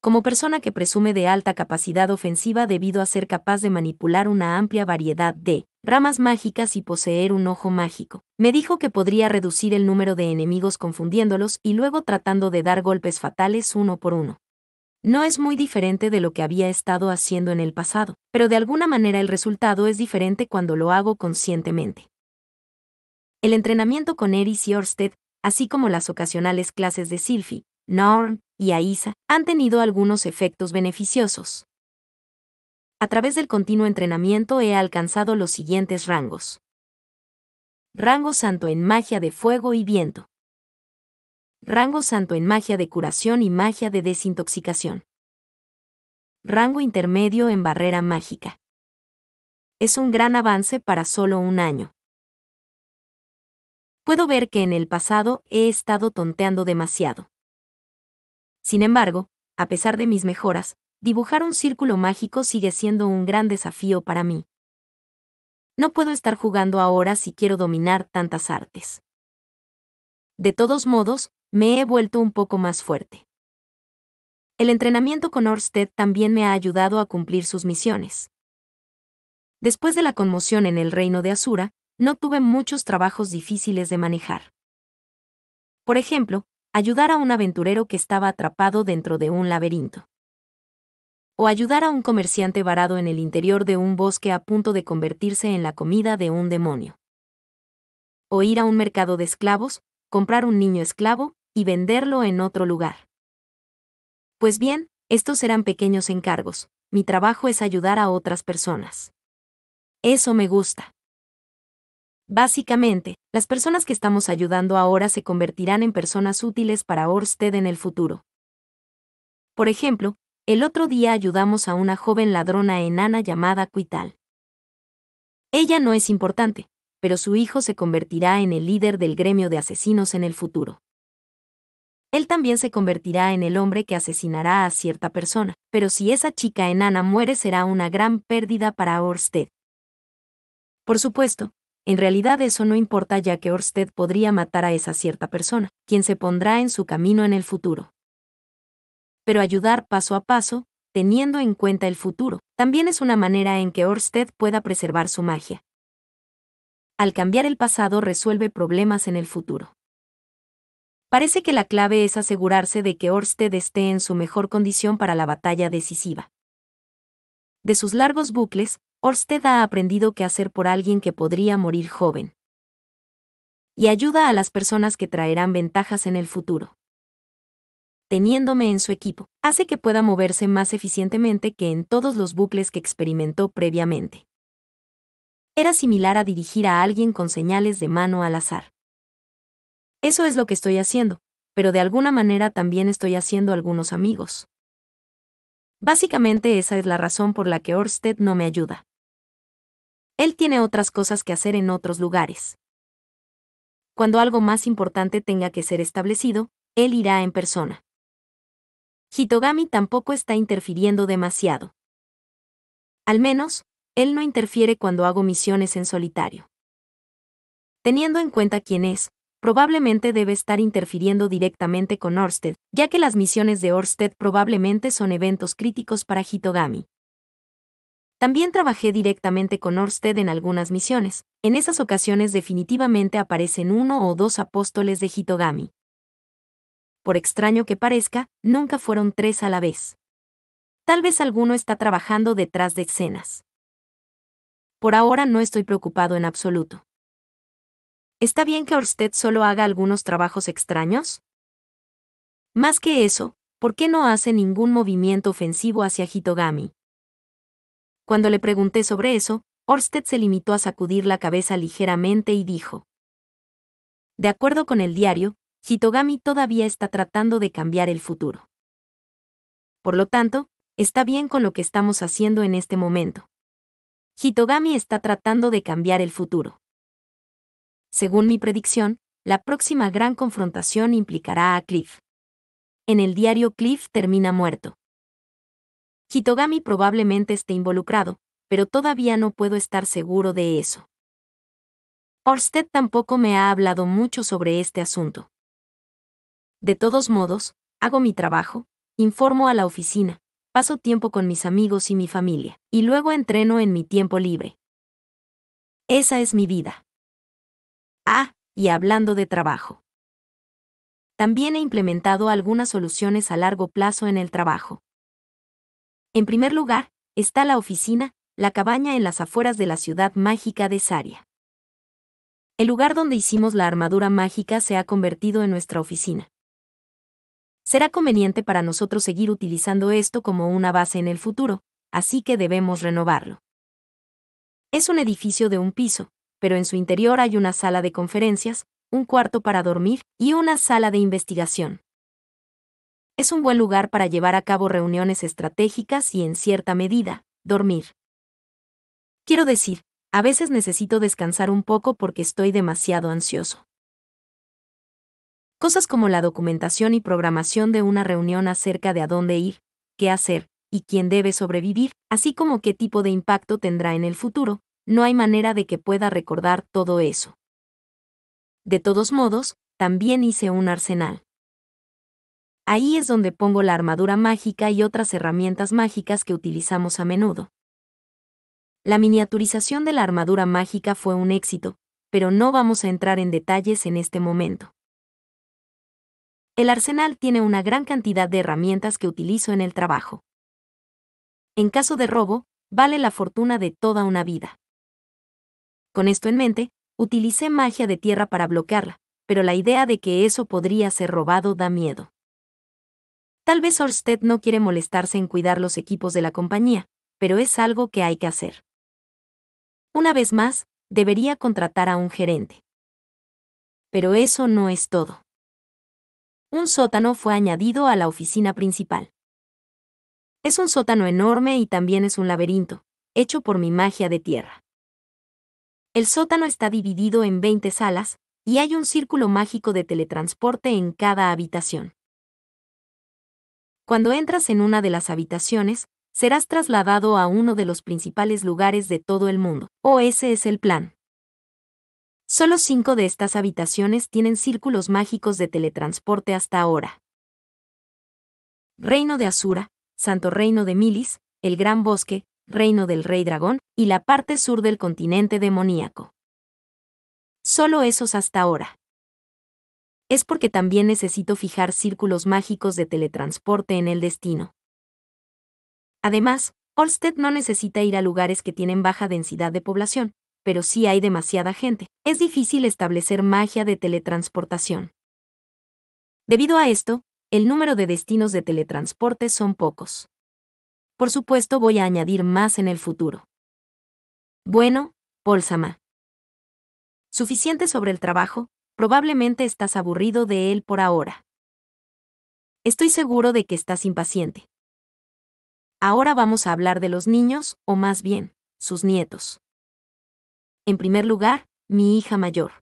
como persona que presume de alta capacidad ofensiva debido a ser capaz de manipular una amplia variedad de ramas mágicas y poseer un ojo mágico. Me dijo que podría reducir el número de enemigos confundiéndolos y luego tratando de dar golpes fatales uno por uno. No es muy diferente de lo que había estado haciendo en el pasado, pero de alguna manera el resultado es diferente cuando lo hago conscientemente. El entrenamiento con Eris y Orsted, así como las ocasionales clases de Silphy, Norn, y AISA han tenido algunos efectos beneficiosos. A través del continuo entrenamiento he alcanzado los siguientes rangos. Rango Santo en magia de fuego y viento. Rango Santo en magia de curación y magia de desintoxicación. Rango intermedio en barrera mágica. Es un gran avance para solo un año. Puedo ver que en el pasado he estado tonteando demasiado. Sin embargo, a pesar de mis mejoras, dibujar un círculo mágico sigue siendo un gran desafío para mí. No puedo estar jugando ahora si quiero dominar tantas artes. De todos modos, me he vuelto un poco más fuerte. El entrenamiento con Orsted también me ha ayudado a cumplir sus misiones. Después de la conmoción en el reino de Asura, no tuve muchos trabajos difíciles de manejar. Por ejemplo, ayudar a un aventurero que estaba atrapado dentro de un laberinto. O ayudar a un comerciante varado en el interior de un bosque a punto de convertirse en la comida de un demonio. O ir a un mercado de esclavos, comprar un niño esclavo y venderlo en otro lugar. Pues bien, estos eran pequeños encargos, mi trabajo es ayudar a otras personas. Eso me gusta. Básicamente, las personas que estamos ayudando ahora se convertirán en personas útiles para Orsted en el futuro. Por ejemplo, el otro día ayudamos a una joven ladrona enana llamada Quital. Ella no es importante, pero su hijo se convertirá en el líder del gremio de asesinos en el futuro. Él también se convertirá en el hombre que asesinará a cierta persona, pero si esa chica enana muere será una gran pérdida para Orsted. Por supuesto, en realidad eso no importa ya que Orsted podría matar a esa cierta persona, quien se pondrá en su camino en el futuro. Pero ayudar paso a paso, teniendo en cuenta el futuro, también es una manera en que Orsted pueda preservar su magia. Al cambiar el pasado resuelve problemas en el futuro. Parece que la clave es asegurarse de que Orsted esté en su mejor condición para la batalla decisiva. De sus largos bucles, Orsted ha aprendido qué hacer por alguien que podría morir joven. Y ayuda a las personas que traerán ventajas en el futuro. Teniéndome en su equipo, hace que pueda moverse más eficientemente que en todos los bucles que experimentó previamente. Era similar a dirigir a alguien con señales de mano al azar. Eso es lo que estoy haciendo, pero de alguna manera también estoy haciendo algunos amigos. Básicamente esa es la razón por la que Orsted no me ayuda. Él tiene otras cosas que hacer en otros lugares. Cuando algo más importante tenga que ser establecido, él irá en persona. Hitogami tampoco está interfiriendo demasiado. Al menos, él no interfiere cuando hago misiones en solitario. Teniendo en cuenta quién es, probablemente debe estar interfiriendo directamente con Orsted, ya que las misiones de Orsted probablemente son eventos críticos para Hitogami. También trabajé directamente con Orsted en algunas misiones. En esas ocasiones definitivamente aparecen uno o dos apóstoles de Hitogami. Por extraño que parezca, nunca fueron tres a la vez. Tal vez alguno está trabajando detrás de escenas. Por ahora no estoy preocupado en absoluto. ¿Está bien que Orsted solo haga algunos trabajos extraños? Más que eso, ¿por qué no hace ningún movimiento ofensivo hacia Hitogami? Cuando le pregunté sobre eso, Orsted se limitó a sacudir la cabeza ligeramente y dijo. De acuerdo con el diario, Hitogami todavía está tratando de cambiar el futuro. Por lo tanto, está bien con lo que estamos haciendo en este momento. Hitogami está tratando de cambiar el futuro. Según mi predicción, la próxima gran confrontación implicará a Cliff. En el diario Cliff termina muerto. Hitogami probablemente esté involucrado, pero todavía no puedo estar seguro de eso. Orsted tampoco me ha hablado mucho sobre este asunto. De todos modos, hago mi trabajo, informo a la oficina, paso tiempo con mis amigos y mi familia, y luego entreno en mi tiempo libre. Esa es mi vida. Ah, y hablando de trabajo. También he implementado algunas soluciones a largo plazo en el trabajo. En primer lugar, está la oficina, la cabaña en las afueras de la ciudad mágica de Saria. El lugar donde hicimos la armadura mágica se ha convertido en nuestra oficina. Será conveniente para nosotros seguir utilizando esto como una base en el futuro, así que debemos renovarlo. Es un edificio de un piso, pero en su interior hay una sala de conferencias, un cuarto para dormir y una sala de investigación. Es un buen lugar para llevar a cabo reuniones estratégicas y, en cierta medida, dormir. Quiero decir, a veces necesito descansar un poco porque estoy demasiado ansioso. Cosas como la documentación y programación de una reunión acerca de a dónde ir, qué hacer y quién debe sobrevivir, así como qué tipo de impacto tendrá en el futuro, no hay manera de que pueda recordar todo eso. De todos modos, también hice un arsenal. Ahí es donde pongo la armadura mágica y otras herramientas mágicas que utilizamos a menudo. La miniaturización de la armadura mágica fue un éxito, pero no vamos a entrar en detalles en este momento. El arsenal tiene una gran cantidad de herramientas que utilizo en el trabajo. En caso de robo, vale la fortuna de toda una vida. Con esto en mente, utilicé magia de tierra para bloquearla, pero la idea de que eso podría ser robado da miedo. Tal vez Orsted no quiere molestarse en cuidar los equipos de la compañía, pero es algo que hay que hacer. Una vez más, debería contratar a un gerente. Pero eso no es todo. Un sótano fue añadido a la oficina principal. Es un sótano enorme y también es un laberinto, hecho por mi magia de tierra. El sótano está dividido en 20 salas, y hay un círculo mágico de teletransporte en cada habitación. Cuando entras en una de las habitaciones, serás trasladado a uno de los principales lugares de todo el mundo, o ese es el plan. Solo cinco de estas habitaciones tienen círculos mágicos de teletransporte hasta ahora. Reino de Asura, Santo Reino de Milis, el Gran Bosque, Reino del Rey Dragón, y la parte sur del continente demoníaco. Solo esos hasta ahora es porque también necesito fijar círculos mágicos de teletransporte en el destino. Además, Olsted no necesita ir a lugares que tienen baja densidad de población, pero sí hay demasiada gente. Es difícil establecer magia de teletransportación. Debido a esto, el número de destinos de teletransporte son pocos. Por supuesto voy a añadir más en el futuro. Bueno, Polsama. Suficiente sobre el trabajo, Probablemente estás aburrido de él por ahora. Estoy seguro de que estás impaciente. Ahora vamos a hablar de los niños, o más bien, sus nietos. En primer lugar, mi hija mayor.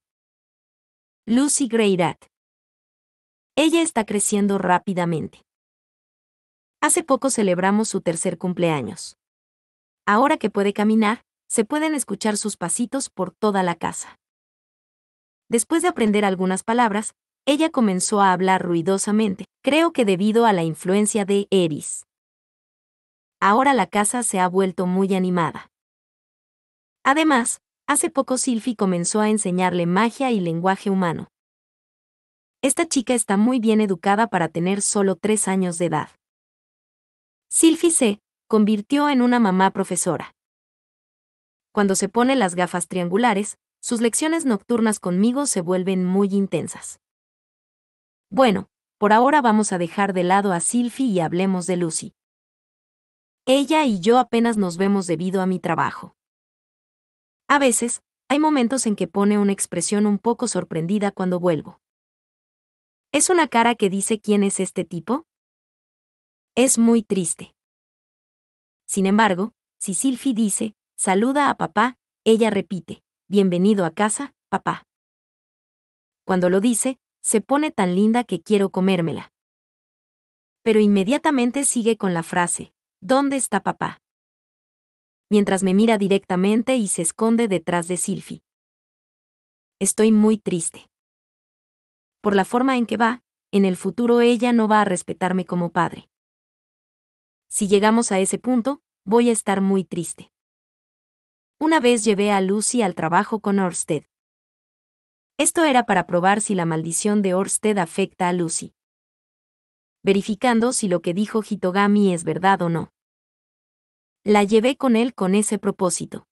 Lucy Greirat. Ella está creciendo rápidamente. Hace poco celebramos su tercer cumpleaños. Ahora que puede caminar, se pueden escuchar sus pasitos por toda la casa. Después de aprender algunas palabras, ella comenzó a hablar ruidosamente, creo que debido a la influencia de Eris. Ahora la casa se ha vuelto muy animada. Además, hace poco Silphy comenzó a enseñarle magia y lenguaje humano. Esta chica está muy bien educada para tener solo tres años de edad. Silphy se convirtió en una mamá profesora. Cuando se pone las gafas triangulares, sus lecciones nocturnas conmigo se vuelven muy intensas. Bueno, por ahora vamos a dejar de lado a Sylvie y hablemos de Lucy. Ella y yo apenas nos vemos debido a mi trabajo. A veces, hay momentos en que pone una expresión un poco sorprendida cuando vuelvo. ¿Es una cara que dice quién es este tipo? Es muy triste. Sin embargo, si Silphy dice, saluda a papá, ella repite, Bienvenido a casa, papá. Cuando lo dice, se pone tan linda que quiero comérmela. Pero inmediatamente sigue con la frase, ¿Dónde está papá? Mientras me mira directamente y se esconde detrás de Silfi. Estoy muy triste. Por la forma en que va, en el futuro ella no va a respetarme como padre. Si llegamos a ese punto, voy a estar muy triste. Una vez llevé a Lucy al trabajo con Orsted. Esto era para probar si la maldición de Orsted afecta a Lucy. Verificando si lo que dijo Hitogami es verdad o no. La llevé con él con ese propósito.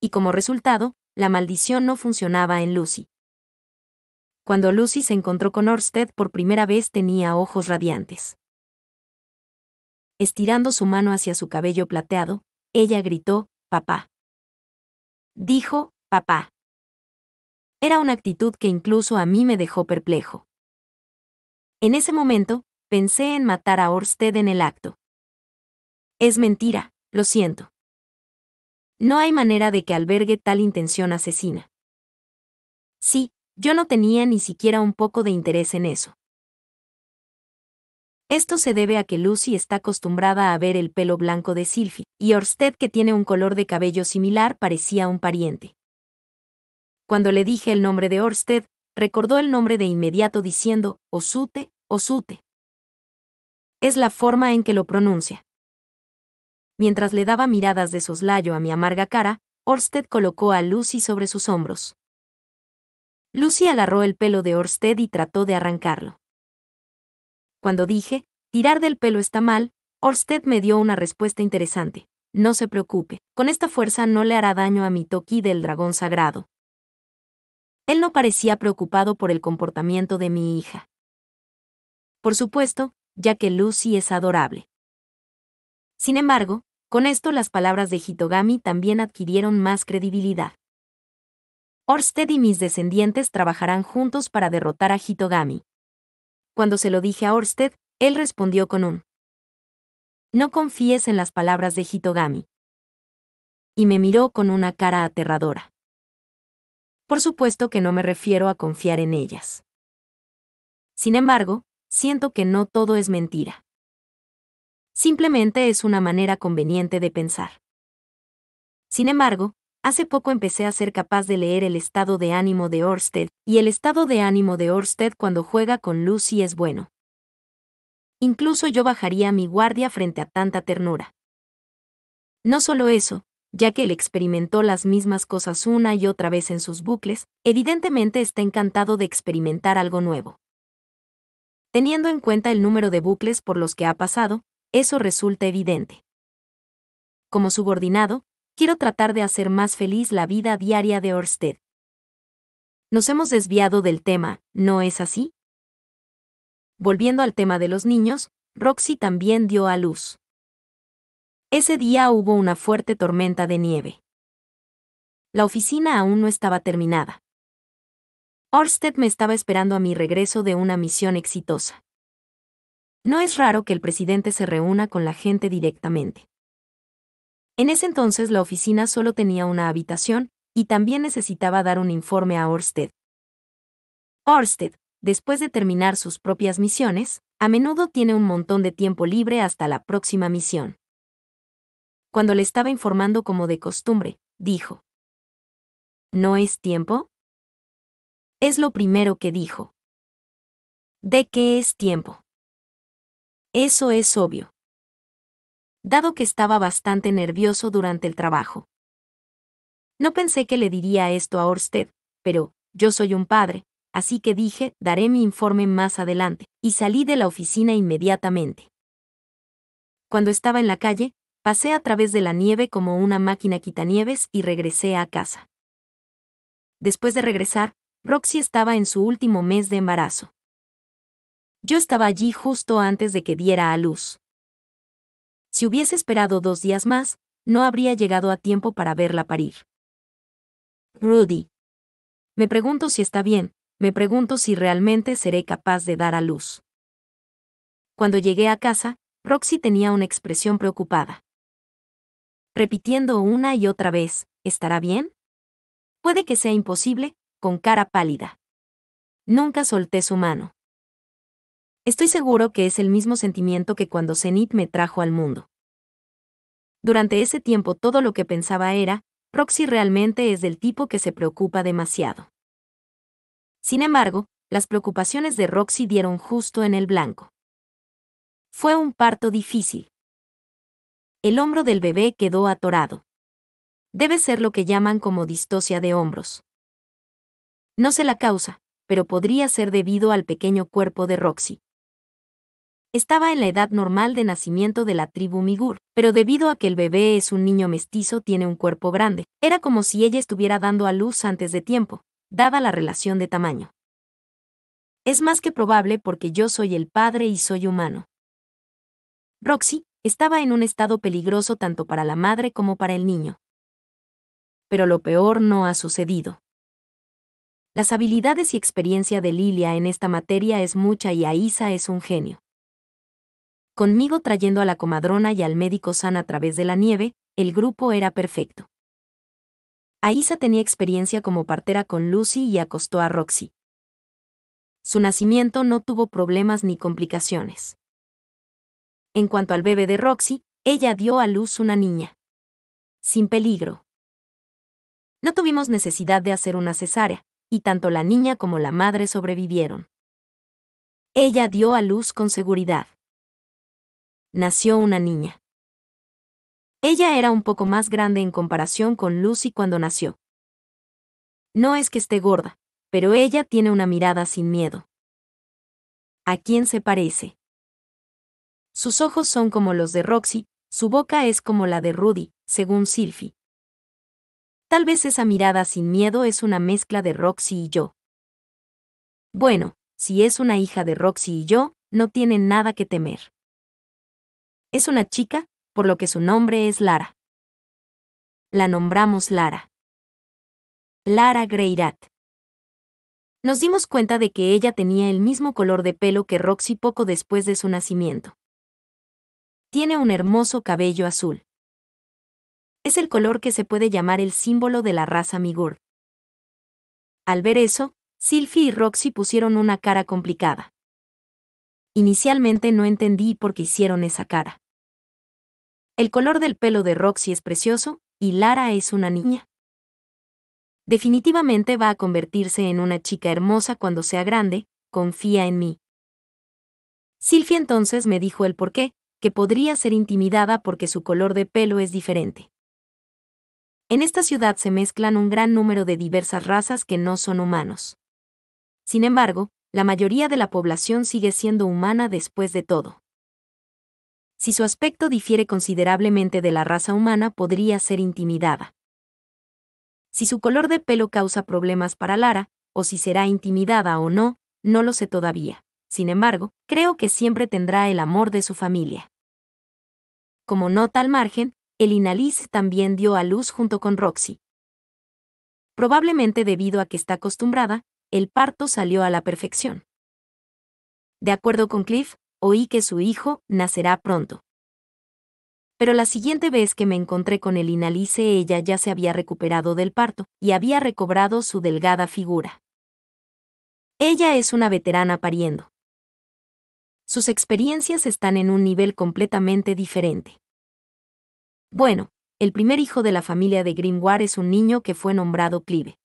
Y como resultado, la maldición no funcionaba en Lucy. Cuando Lucy se encontró con Orsted por primera vez tenía ojos radiantes. Estirando su mano hacia su cabello plateado, ella gritó, papá. Dijo, papá. Era una actitud que incluso a mí me dejó perplejo. En ese momento, pensé en matar a Orsted en el acto. Es mentira, lo siento. No hay manera de que albergue tal intención asesina. Sí, yo no tenía ni siquiera un poco de interés en eso. Esto se debe a que Lucy está acostumbrada a ver el pelo blanco de Sylvie, y Orsted que tiene un color de cabello similar parecía un pariente. Cuando le dije el nombre de Orsted, recordó el nombre de inmediato diciendo, Osute, Osute. Es la forma en que lo pronuncia. Mientras le daba miradas de soslayo a mi amarga cara, Orsted colocó a Lucy sobre sus hombros. Lucy agarró el pelo de Orsted y trató de arrancarlo. Cuando dije, tirar del pelo está mal, Orsted me dio una respuesta interesante. No se preocupe, con esta fuerza no le hará daño a mi Toki del dragón sagrado. Él no parecía preocupado por el comportamiento de mi hija. Por supuesto, ya que Lucy es adorable. Sin embargo, con esto las palabras de Hitogami también adquirieron más credibilidad. Orsted y mis descendientes trabajarán juntos para derrotar a Hitogami. Cuando se lo dije a Orsted, él respondió con un No confíes en las palabras de Hitogami. Y me miró con una cara aterradora. Por supuesto que no me refiero a confiar en ellas. Sin embargo, siento que no todo es mentira. Simplemente es una manera conveniente de pensar. Sin embargo, Hace poco empecé a ser capaz de leer el estado de ánimo de Orsted, y el estado de ánimo de Orsted cuando juega con Lucy es bueno. Incluso yo bajaría mi guardia frente a tanta ternura. No solo eso, ya que él experimentó las mismas cosas una y otra vez en sus bucles, evidentemente está encantado de experimentar algo nuevo. Teniendo en cuenta el número de bucles por los que ha pasado, eso resulta evidente. Como subordinado, quiero tratar de hacer más feliz la vida diaria de Orsted. Nos hemos desviado del tema, ¿no es así? Volviendo al tema de los niños, Roxy también dio a luz. Ese día hubo una fuerte tormenta de nieve. La oficina aún no estaba terminada. Orsted me estaba esperando a mi regreso de una misión exitosa. No es raro que el presidente se reúna con la gente directamente. En ese entonces la oficina solo tenía una habitación, y también necesitaba dar un informe a Orsted. Orsted, después de terminar sus propias misiones, a menudo tiene un montón de tiempo libre hasta la próxima misión. Cuando le estaba informando como de costumbre, dijo. ¿No es tiempo? Es lo primero que dijo. ¿De qué es tiempo? Eso es obvio dado que estaba bastante nervioso durante el trabajo. No pensé que le diría esto a Orsted, pero, yo soy un padre, así que dije, daré mi informe más adelante, y salí de la oficina inmediatamente. Cuando estaba en la calle, pasé a través de la nieve como una máquina quitanieves y regresé a casa. Después de regresar, Roxy estaba en su último mes de embarazo. Yo estaba allí justo antes de que diera a luz. Si hubiese esperado dos días más, no habría llegado a tiempo para verla parir. Rudy. Me pregunto si está bien, me pregunto si realmente seré capaz de dar a luz. Cuando llegué a casa, Roxy tenía una expresión preocupada. Repitiendo una y otra vez, ¿estará bien? Puede que sea imposible, con cara pálida. Nunca solté su mano. Estoy seguro que es el mismo sentimiento que cuando Zenith me trajo al mundo. Durante ese tiempo todo lo que pensaba era, Roxy realmente es del tipo que se preocupa demasiado. Sin embargo, las preocupaciones de Roxy dieron justo en el blanco. Fue un parto difícil. El hombro del bebé quedó atorado. Debe ser lo que llaman como distocia de hombros. No sé la causa, pero podría ser debido al pequeño cuerpo de Roxy estaba en la edad normal de nacimiento de la tribu Migur, pero debido a que el bebé es un niño mestizo tiene un cuerpo grande, era como si ella estuviera dando a luz antes de tiempo, dada la relación de tamaño. Es más que probable porque yo soy el padre y soy humano. Roxy estaba en un estado peligroso tanto para la madre como para el niño. Pero lo peor no ha sucedido. Las habilidades y experiencia de Lilia en esta materia es mucha y Aisa es un genio. Conmigo trayendo a la comadrona y al médico San a través de la nieve, el grupo era perfecto. Aisa tenía experiencia como partera con Lucy y acostó a Roxy. Su nacimiento no tuvo problemas ni complicaciones. En cuanto al bebé de Roxy, ella dio a luz una niña. Sin peligro. No tuvimos necesidad de hacer una cesárea, y tanto la niña como la madre sobrevivieron. Ella dio a luz con seguridad nació una niña. Ella era un poco más grande en comparación con Lucy cuando nació. No es que esté gorda, pero ella tiene una mirada sin miedo. ¿A quién se parece? Sus ojos son como los de Roxy, su boca es como la de Rudy, según Sylvie. Tal vez esa mirada sin miedo es una mezcla de Roxy y yo. Bueno, si es una hija de Roxy y yo, no tiene nada que temer. Es una chica, por lo que su nombre es Lara. La nombramos Lara. Lara Greirat. Nos dimos cuenta de que ella tenía el mismo color de pelo que Roxy poco después de su nacimiento. Tiene un hermoso cabello azul. Es el color que se puede llamar el símbolo de la raza Migur. Al ver eso, Sylvie y Roxy pusieron una cara complicada. Inicialmente no entendí por qué hicieron esa cara. El color del pelo de Roxy es precioso y Lara es una niña. Definitivamente va a convertirse en una chica hermosa cuando sea grande, confía en mí. Silvia entonces me dijo el por qué, que podría ser intimidada porque su color de pelo es diferente. En esta ciudad se mezclan un gran número de diversas razas que no son humanos. Sin embargo, la mayoría de la población sigue siendo humana después de todo. Si su aspecto difiere considerablemente de la raza humana, podría ser intimidada. Si su color de pelo causa problemas para Lara, o si será intimidada o no, no lo sé todavía. Sin embargo, creo que siempre tendrá el amor de su familia. Como nota al margen, el Liz también dio a luz junto con Roxy. Probablemente debido a que está acostumbrada, el parto salió a la perfección. De acuerdo con Cliff, oí que su hijo nacerá pronto. Pero la siguiente vez que me encontré con el inalice ella ya se había recuperado del parto y había recobrado su delgada figura. Ella es una veterana pariendo. Sus experiencias están en un nivel completamente diferente. Bueno, el primer hijo de la familia de Greenware es un niño que fue nombrado Clive.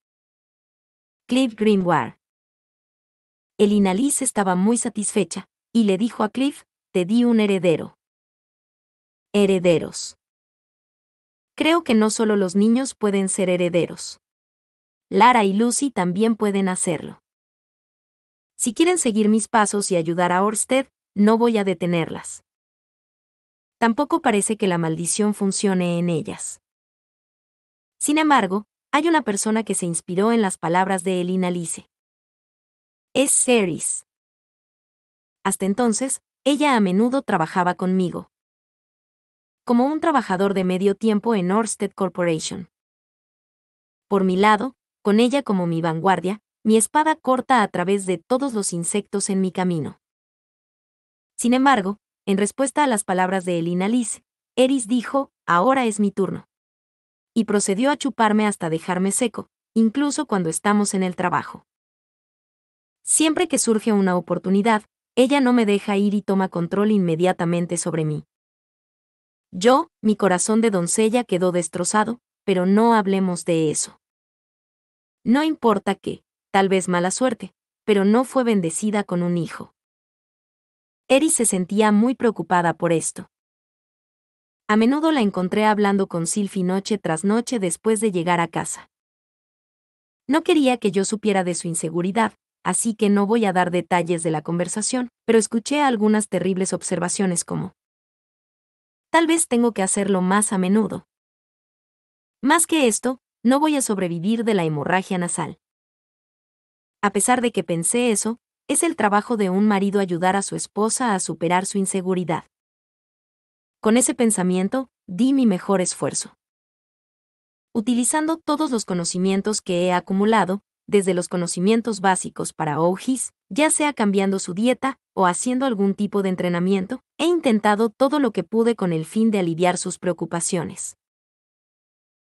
Clive Greenware. El inalice estaba muy satisfecha, y le dijo a Cliff, te di un heredero. Herederos. Creo que no solo los niños pueden ser herederos. Lara y Lucy también pueden hacerlo. Si quieren seguir mis pasos y ayudar a Orsted, no voy a detenerlas. Tampoco parece que la maldición funcione en ellas. Sin embargo, hay una persona que se inspiró en las palabras de Elina Lice. Es Ceres. Hasta entonces, ella a menudo trabajaba conmigo. Como un trabajador de medio tiempo en Orsted Corporation. Por mi lado, con ella como mi vanguardia, mi espada corta a través de todos los insectos en mi camino. Sin embargo, en respuesta a las palabras de Elina Liz, Eris dijo, ahora es mi turno. Y procedió a chuparme hasta dejarme seco, incluso cuando estamos en el trabajo. Siempre que surge una oportunidad, ella no me deja ir y toma control inmediatamente sobre mí. Yo, mi corazón de doncella quedó destrozado, pero no hablemos de eso. No importa qué, tal vez mala suerte, pero no fue bendecida con un hijo. Eris se sentía muy preocupada por esto. A menudo la encontré hablando con Silfi noche tras noche después de llegar a casa. No quería que yo supiera de su inseguridad, así que no voy a dar detalles de la conversación, pero escuché algunas terribles observaciones como, Tal vez tengo que hacerlo más a menudo. Más que esto, no voy a sobrevivir de la hemorragia nasal. A pesar de que pensé eso, es el trabajo de un marido ayudar a su esposa a superar su inseguridad. Con ese pensamiento, di mi mejor esfuerzo. Utilizando todos los conocimientos que he acumulado, desde los conocimientos básicos para OGIS, ya sea cambiando su dieta o haciendo algún tipo de entrenamiento, he intentado todo lo que pude con el fin de aliviar sus preocupaciones.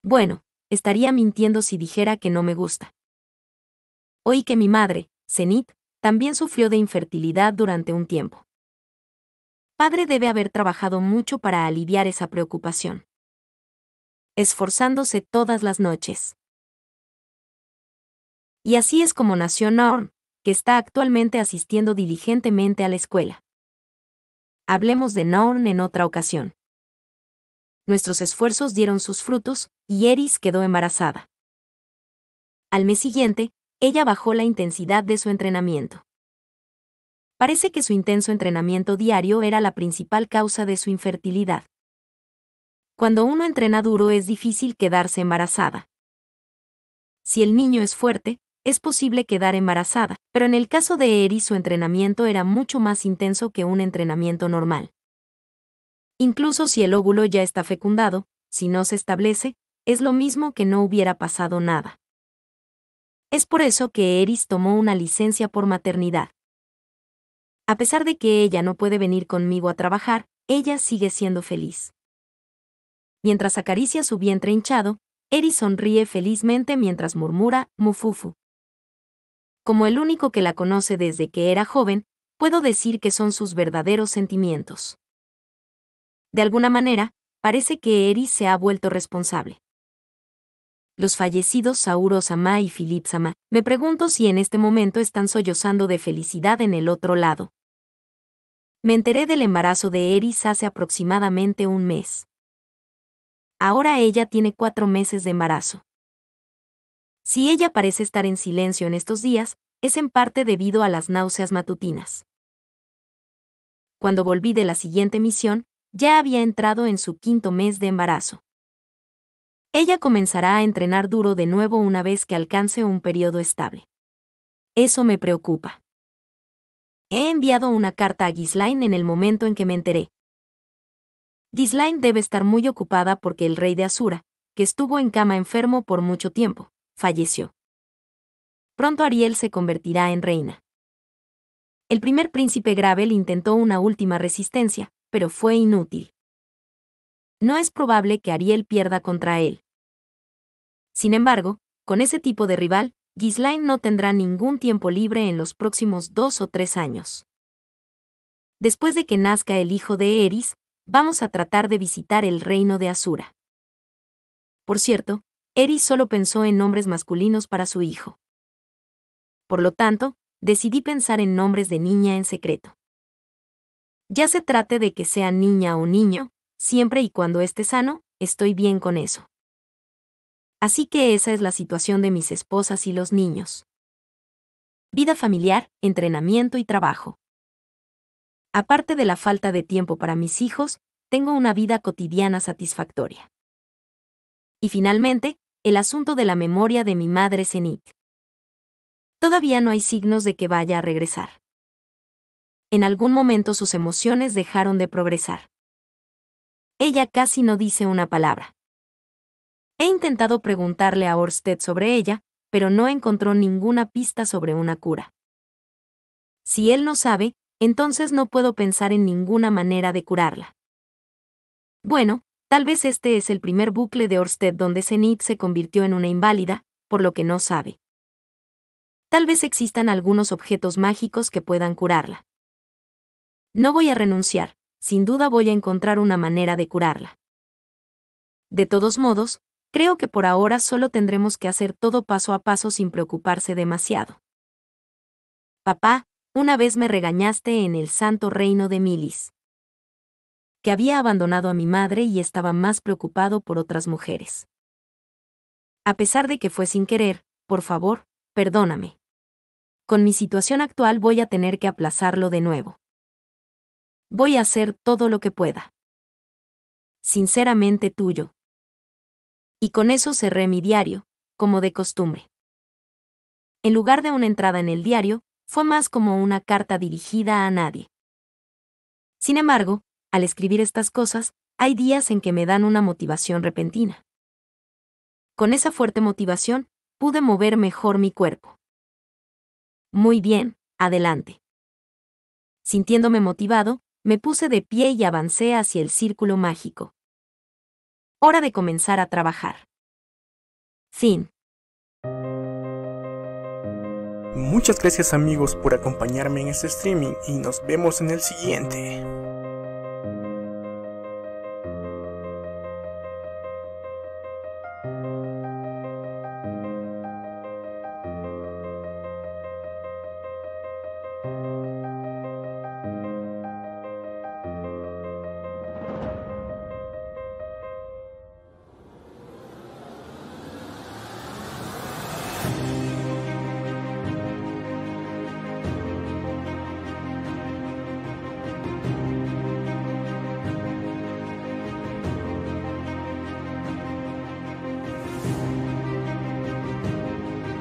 Bueno, estaría mintiendo si dijera que no me gusta. Oí que mi madre, Zenit, también sufrió de infertilidad durante un tiempo. Padre debe haber trabajado mucho para aliviar esa preocupación. Esforzándose todas las noches. Y así es como nació Norm, que está actualmente asistiendo diligentemente a la escuela. Hablemos de Norm en otra ocasión. Nuestros esfuerzos dieron sus frutos, y Eris quedó embarazada. Al mes siguiente, ella bajó la intensidad de su entrenamiento. Parece que su intenso entrenamiento diario era la principal causa de su infertilidad. Cuando uno entrena duro es difícil quedarse embarazada. Si el niño es fuerte, es posible quedar embarazada, pero en el caso de Eri su entrenamiento era mucho más intenso que un entrenamiento normal. Incluso si el óvulo ya está fecundado, si no se establece, es lo mismo que no hubiera pasado nada. Es por eso que Eris tomó una licencia por maternidad. A pesar de que ella no puede venir conmigo a trabajar, ella sigue siendo feliz. Mientras acaricia su vientre hinchado, Eris sonríe felizmente mientras murmura, Mufufu como el único que la conoce desde que era joven, puedo decir que son sus verdaderos sentimientos. De alguna manera, parece que Eris se ha vuelto responsable. Los fallecidos Sauro Sama y Philip Sama, me pregunto si en este momento están sollozando de felicidad en el otro lado. Me enteré del embarazo de Eris hace aproximadamente un mes. Ahora ella tiene cuatro meses de embarazo. Si ella parece estar en silencio en estos días, es en parte debido a las náuseas matutinas. Cuando volví de la siguiente misión, ya había entrado en su quinto mes de embarazo. Ella comenzará a entrenar duro de nuevo una vez que alcance un periodo estable. Eso me preocupa. He enviado una carta a Ghislaine en el momento en que me enteré. Ghislaine debe estar muy ocupada porque el rey de Asura, que estuvo en cama enfermo por mucho tiempo, falleció. Pronto Ariel se convertirá en reina. El primer príncipe Gravel intentó una última resistencia, pero fue inútil. No es probable que Ariel pierda contra él. Sin embargo, con ese tipo de rival, Ghislaine no tendrá ningún tiempo libre en los próximos dos o tres años. Después de que nazca el hijo de Eris, vamos a tratar de visitar el reino de Asura. Por cierto, Eri solo pensó en nombres masculinos para su hijo. Por lo tanto, decidí pensar en nombres de niña en secreto. Ya se trate de que sea niña o niño, siempre y cuando esté sano, estoy bien con eso. Así que esa es la situación de mis esposas y los niños. Vida familiar, entrenamiento y trabajo. Aparte de la falta de tiempo para mis hijos, tengo una vida cotidiana satisfactoria. Y finalmente, el asunto de la memoria de mi madre Zenit. Todavía no hay signos de que vaya a regresar. En algún momento sus emociones dejaron de progresar. Ella casi no dice una palabra. He intentado preguntarle a Orsted sobre ella, pero no encontró ninguna pista sobre una cura. Si él no sabe, entonces no puedo pensar en ninguna manera de curarla. Bueno, Tal vez este es el primer bucle de Orsted donde Zenith se convirtió en una inválida, por lo que no sabe. Tal vez existan algunos objetos mágicos que puedan curarla. No voy a renunciar, sin duda voy a encontrar una manera de curarla. De todos modos, creo que por ahora solo tendremos que hacer todo paso a paso sin preocuparse demasiado. Papá, una vez me regañaste en el santo reino de Milis que había abandonado a mi madre y estaba más preocupado por otras mujeres. A pesar de que fue sin querer, por favor, perdóname. Con mi situación actual voy a tener que aplazarlo de nuevo. Voy a hacer todo lo que pueda. Sinceramente tuyo. Y con eso cerré mi diario, como de costumbre. En lugar de una entrada en el diario, fue más como una carta dirigida a nadie. Sin embargo, al escribir estas cosas, hay días en que me dan una motivación repentina. Con esa fuerte motivación, pude mover mejor mi cuerpo. Muy bien, adelante. Sintiéndome motivado, me puse de pie y avancé hacia el círculo mágico. Hora de comenzar a trabajar. Fin. Muchas gracias amigos por acompañarme en este streaming y nos vemos en el siguiente.